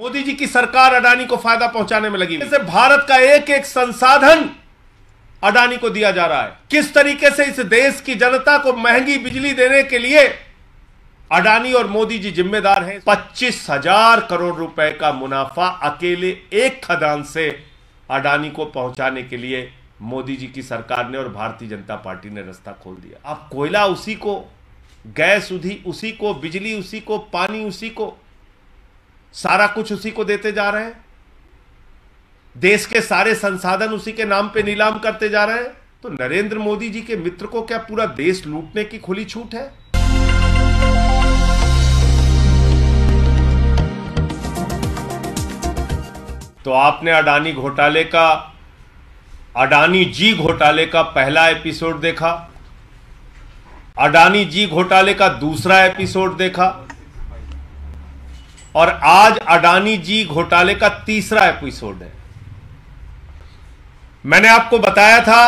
मोदी जी की सरकार अडानी को फायदा पहुंचाने में लगी जैसे भारत का एक एक संसाधन अडानी को दिया जा रहा है किस तरीके से इस देश की जनता को महंगी बिजली देने के लिए अडानी और मोदी जी जिम्मेदार हैं पच्चीस हजार करोड़ रुपए का मुनाफा अकेले एक खदान से अडानी को पहुंचाने के लिए मोदी जी की सरकार ने और भारतीय जनता पार्टी ने रास्ता खोल दिया अब कोयला उसी को गैस उधी उसी को बिजली उसी को पानी उसी को सारा कुछ उसी को देते जा रहे हैं देश के सारे संसाधन उसी के नाम पे नीलाम करते जा रहे हैं तो नरेंद्र मोदी जी के मित्र को क्या पूरा देश लूटने की खुली छूट है तो आपने अडानी घोटाले का अडानी जी घोटाले का पहला एपिसोड देखा अडानी जी घोटाले का दूसरा एपिसोड देखा और आज अडानी जी घोटाले का तीसरा एपिसोड है मैंने आपको बताया था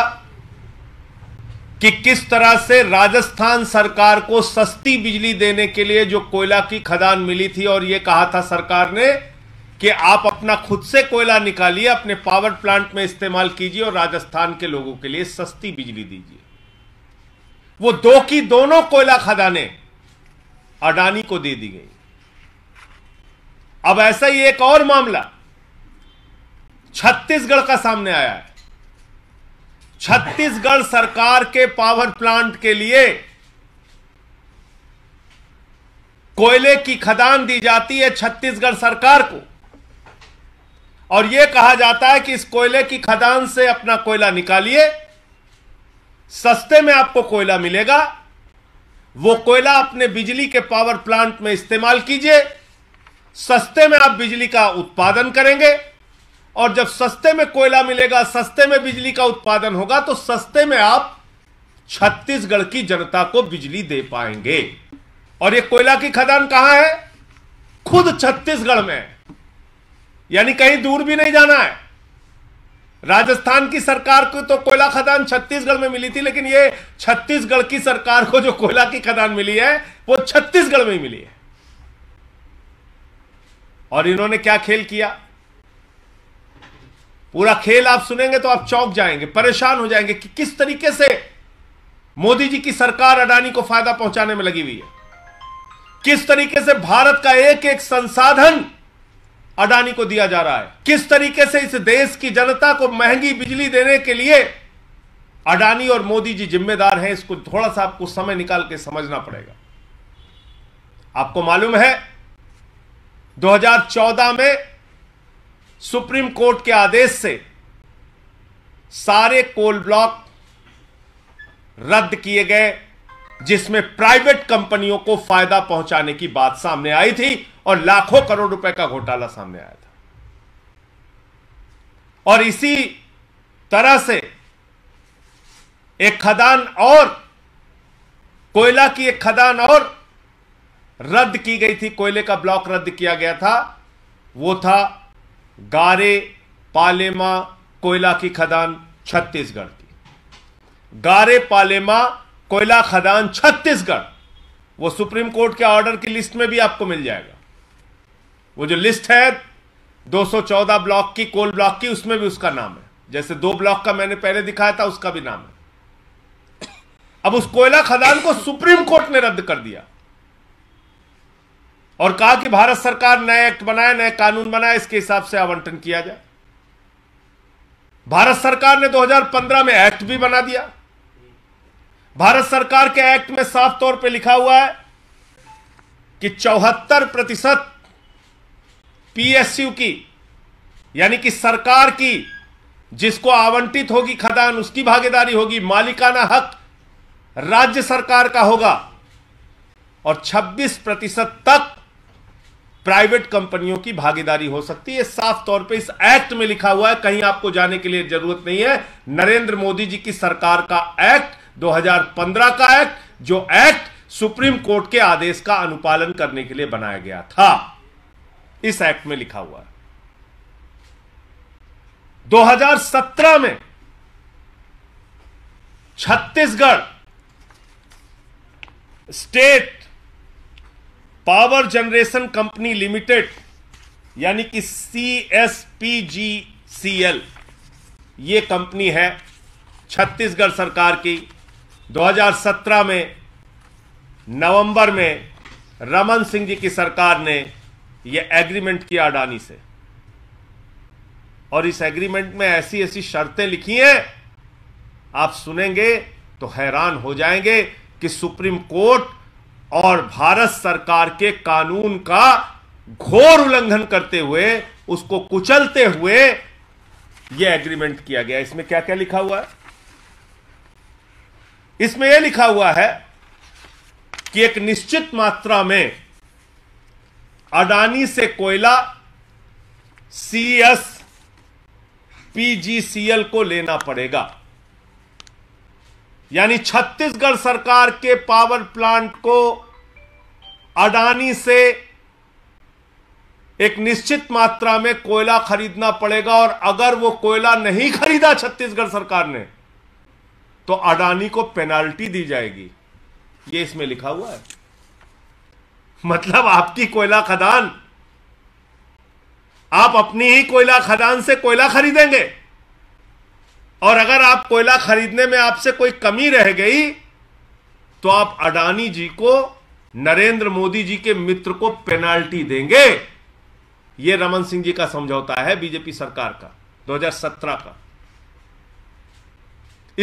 कि किस तरह से राजस्थान सरकार को सस्ती बिजली देने के लिए जो कोयला की खदान मिली थी और यह कहा था सरकार ने कि आप अपना खुद से कोयला निकालिए अपने पावर प्लांट में इस्तेमाल कीजिए और राजस्थान के लोगों के लिए सस्ती बिजली दीजिए वो दो की दोनों कोयला खदानें अडानी को दे दी गई अब ऐसा ही एक और मामला छत्तीसगढ़ का सामने आया है छत्तीसगढ़ सरकार के पावर प्लांट के लिए कोयले की खदान दी जाती है छत्तीसगढ़ सरकार को और यह कहा जाता है कि इस कोयले की खदान से अपना कोयला निकालिए सस्ते में आपको कोयला मिलेगा वो कोयला अपने बिजली के पावर प्लांट में इस्तेमाल कीजिए सस्ते में आप बिजली का उत्पादन करेंगे और जब सस्ते में कोयला मिलेगा सस्ते में बिजली का उत्पादन होगा तो सस्ते में आप छत्तीसगढ़ की जनता को बिजली दे पाएंगे और ये कोयला की खदान कहां है खुद छत्तीसगढ़ में यानी कहीं दूर भी नहीं जाना है राजस्थान की सरकार को तो कोयला खदान छत्तीसगढ़ में मिली थी लेकिन ये छत्तीसगढ़ की सरकार को जो कोयला की खदान मिली है वो छत्तीसगढ़ में ही मिली है और इन्होंने क्या खेल किया पूरा खेल आप सुनेंगे तो आप चौंक जाएंगे परेशान हो जाएंगे कि किस तरीके से मोदी जी की सरकार अडानी को फायदा पहुंचाने में लगी हुई है किस तरीके से भारत का एक एक संसाधन अडानी को दिया जा रहा है किस तरीके से इस देश की जनता को महंगी बिजली देने के लिए अडानी और मोदी जी जिम्मेदार हैं इसको थोड़ा सा आपको समय निकाल के समझना पड़ेगा आपको मालूम है 2014 में सुप्रीम कोर्ट के आदेश से सारे कोल ब्लॉक रद्द किए गए जिसमें प्राइवेट कंपनियों को फायदा पहुंचाने की बात सामने आई थी और लाखों करोड़ रुपए का घोटाला सामने आया था और इसी तरह से एक खदान और कोयला की एक खदान और रद्द की गई थी कोयले का ब्लॉक रद्द किया गया था वो था गारे पालेमा कोयला की खदान छत्तीसगढ़ की गारे पालेमा कोयला खदान छत्तीसगढ़ वो सुप्रीम कोर्ट के ऑर्डर की लिस्ट में भी आपको मिल जाएगा वो जो लिस्ट है 214 ब्लॉक की कोल ब्लॉक की उसमें भी उसका नाम है जैसे दो ब्लॉक का मैंने पहले दिखाया था उसका भी नाम है अब उस कोयला खदान को सुप्रीम कोर्ट ने रद्द कर दिया और कहा कि भारत सरकार नए एक्ट बनाए नए कानून बनाए इसके हिसाब से आवंटन किया जाए भारत सरकार ने 2015 में एक्ट भी बना दिया भारत सरकार के एक्ट में साफ तौर पे लिखा हुआ है कि चौहत्तर प्रतिशत पीएसयू की यानी कि सरकार की जिसको आवंटित होगी खदान उसकी भागीदारी होगी मालिकाना हक राज्य सरकार का होगा और 26 प्रतिशत तक प्राइवेट कंपनियों की भागीदारी हो सकती है साफ तौर पे इस एक्ट में लिखा हुआ है कहीं आपको जाने के लिए जरूरत नहीं है नरेंद्र मोदी जी की सरकार का एक्ट 2015 का एक्ट जो एक्ट सुप्रीम कोर्ट के आदेश का अनुपालन करने के लिए बनाया गया था इस एक्ट में लिखा हुआ है 2017 में Chhattisgarh state power generation company limited यानी कि C S P G C L ये कंपनी है छत्तीसगढ़ सरकार की 2017 में नवंबर में रमन सिंह जी की सरकार ने यह एग्रीमेंट किया अडानी से और इस एग्रीमेंट में ऐसी ऐसी शर्तें लिखी हैं आप सुनेंगे तो हैरान हो जाएंगे कि सुप्रीम कोर्ट और भारत सरकार के कानून का घोर उल्लंघन करते हुए उसको कुचलते हुए यह एग्रीमेंट किया गया इसमें क्या क्या लिखा हुआ है इसमें यह लिखा हुआ है कि एक निश्चित मात्रा में अडानी से कोयला सीएस पीजीसीएल को लेना पड़ेगा यानी छत्तीसगढ़ सरकार के पावर प्लांट को अडानी से एक निश्चित मात्रा में कोयला खरीदना पड़ेगा और अगर वो कोयला नहीं खरीदा छत्तीसगढ़ सरकार ने तो अडानी को पेनाल्टी दी जाएगी ये इसमें लिखा हुआ है मतलब आपकी कोयला खदान आप अपनी ही कोयला खदान से कोयला खरीदेंगे और अगर आप कोयला खरीदने में आपसे कोई कमी रह गई तो आप अडानी जी को नरेंद्र मोदी जी के मित्र को पेनाल्टी देंगे यह रमन सिंह जी का समझौता है बीजेपी सरकार का 2017 का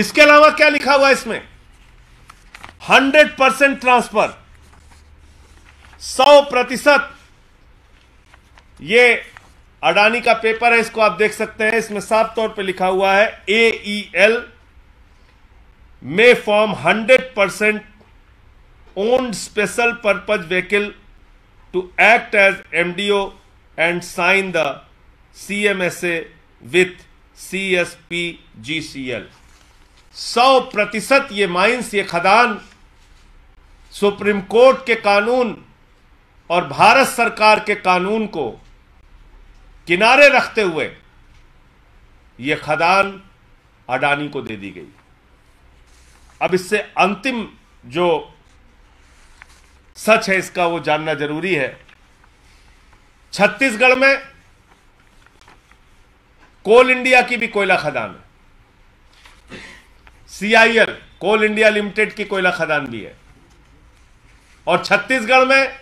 इसके अलावा क्या लिखा हुआ इसमें 100 परसेंट ट्रांसफर 100 प्रतिशत ये अडानी का पेपर है इसको आप देख सकते हैं इसमें साफ तौर पे लिखा हुआ है A E L may form hundred percent owned special purpose vehicle to act as MDO and sign the C M S A with C S P G C L सौ प्रतिशत ये माइंस ये खदान सुप्रीम कोर्ट के कानून और भारत सरकार के कानून को किनारे रखते हुए यह खदान अडानी को दे दी गई अब इससे अंतिम जो सच है इसका वो जानना जरूरी है छत्तीसगढ़ में कोल इंडिया की भी कोयला खदान है सीआईएल कोल इंडिया लिमिटेड की कोयला खदान भी है और छत्तीसगढ़ में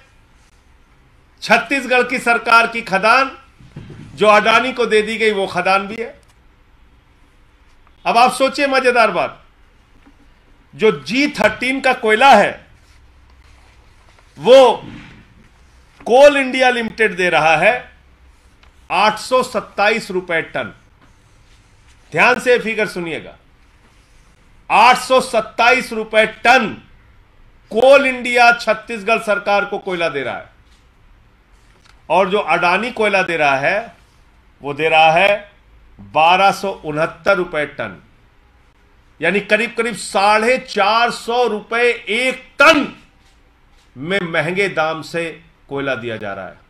छत्तीसगढ़ की सरकार की खदान जो अडानी को दे दी गई वो खदान भी है अब आप सोचिए मजेदार बात जो जी थर्टीन का कोयला है वो कोल इंडिया लिमिटेड दे रहा है आठ रुपए टन ध्यान से फिगर सुनिएगा आठ रुपए टन कोल इंडिया छत्तीसगढ़ सरकार को कोयला दे रहा है और जो अडानी कोयला दे रहा है वो दे रहा है बारह सौ उनहत्तर रुपए टन यानी करीब करीब साढ़े चार सौ रुपए एक टन में महंगे दाम से कोयला दिया जा रहा है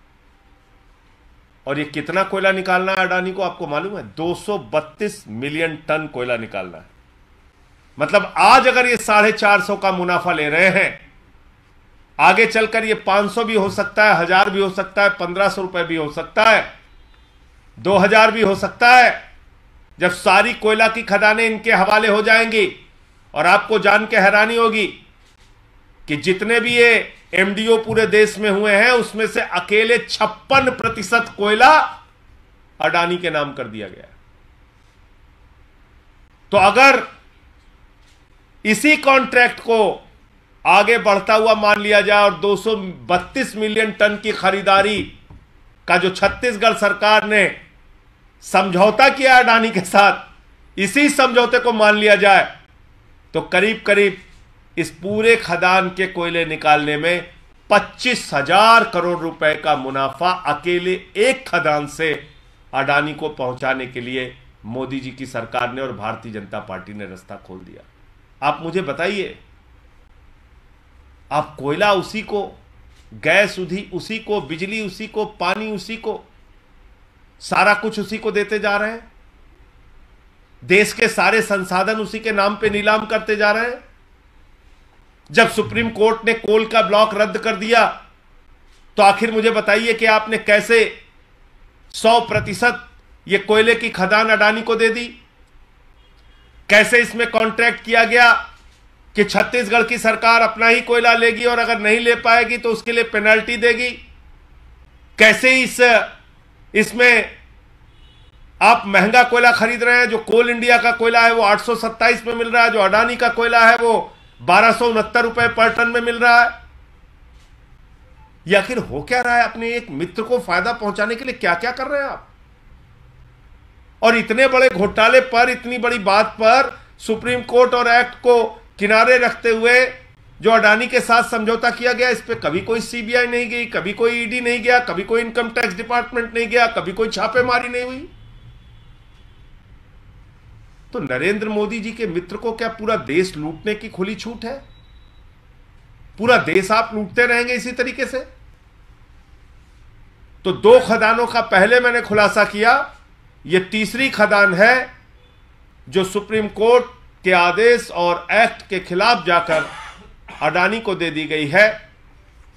और ये कितना कोयला निकालना है अडानी को आपको मालूम है 232 मिलियन टन कोयला निकालना है मतलब आज अगर ये साढ़े चार सौ का मुनाफा ले रहे हैं आगे चलकर ये 500 भी हो सकता है हजार भी हो सकता है पंद्रह सौ रुपए भी हो सकता है 2000 भी हो सकता है जब सारी कोयला की खदानें इनके हवाले हो जाएंगी और आपको जान के हैरानी होगी कि जितने भी ये एमडीओ पूरे देश में हुए हैं उसमें से अकेले छप्पन प्रतिशत कोयला अडानी के नाम कर दिया गया तो अगर इसी कॉन्ट्रैक्ट को आगे बढ़ता हुआ मान लिया जाए और 232 मिलियन टन की खरीदारी का जो छत्तीसगढ़ सरकार ने समझौता किया अडानी के साथ इसी समझौते को मान लिया जाए तो करीब करीब इस पूरे खदान के कोयले निकालने में पच्चीस हजार करोड़ रुपए का मुनाफा अकेले एक खदान से अडानी को पहुंचाने के लिए मोदी जी की सरकार ने और भारतीय जनता पार्टी ने रास्ता खोल दिया आप मुझे बताइए आप कोयला उसी को गैस उधी उसी को बिजली उसी को पानी उसी को सारा कुछ उसी को देते जा रहे हैं देश के सारे संसाधन उसी के नाम पे नीलाम करते जा रहे हैं जब सुप्रीम कोर्ट ने कोल का ब्लॉक रद्द कर दिया तो आखिर मुझे बताइए कि आपने कैसे 100 प्रतिशत ये कोयले की खदान अडानी को दे दी कैसे इसमें कॉन्ट्रैक्ट किया गया कि छत्तीसगढ़ की सरकार अपना ही कोयला लेगी और अगर नहीं ले पाएगी तो उसके लिए पेनल्टी देगी कैसे इस इसमें आप महंगा कोयला खरीद रहे हैं जो कोल इंडिया का कोयला है वो आठ में मिल रहा है जो अडानी का कोयला है वो बारह रुपए पर टन में मिल रहा है या आखिर हो क्या रहा है अपने एक मित्र को फायदा पहुंचाने के लिए क्या क्या कर रहे हैं आप और इतने बड़े घोटाले पर इतनी बड़ी बात पर सुप्रीम कोर्ट और एक्ट को किनारे रखते हुए जो अडानी के साथ समझौता किया गया इस पर कभी कोई सीबीआई नहीं गई कभी कोई ईडी e नहीं गया कभी कोई इनकम टैक्स डिपार्टमेंट नहीं गया कभी कोई छापेमारी नहीं हुई तो नरेंद्र मोदी जी के मित्र को क्या पूरा देश लूटने की खुली छूट है पूरा देश आप लूटते रहेंगे इसी तरीके से तो दो खदानों का पहले मैंने खुलासा किया यह तीसरी खदान है जो सुप्रीम कोर्ट के आदेश और एक्ट के खिलाफ जाकर अडानी को दे दी गई है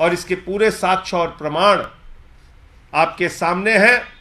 और इसके पूरे साक्ष्य और प्रमाण आपके सामने हैं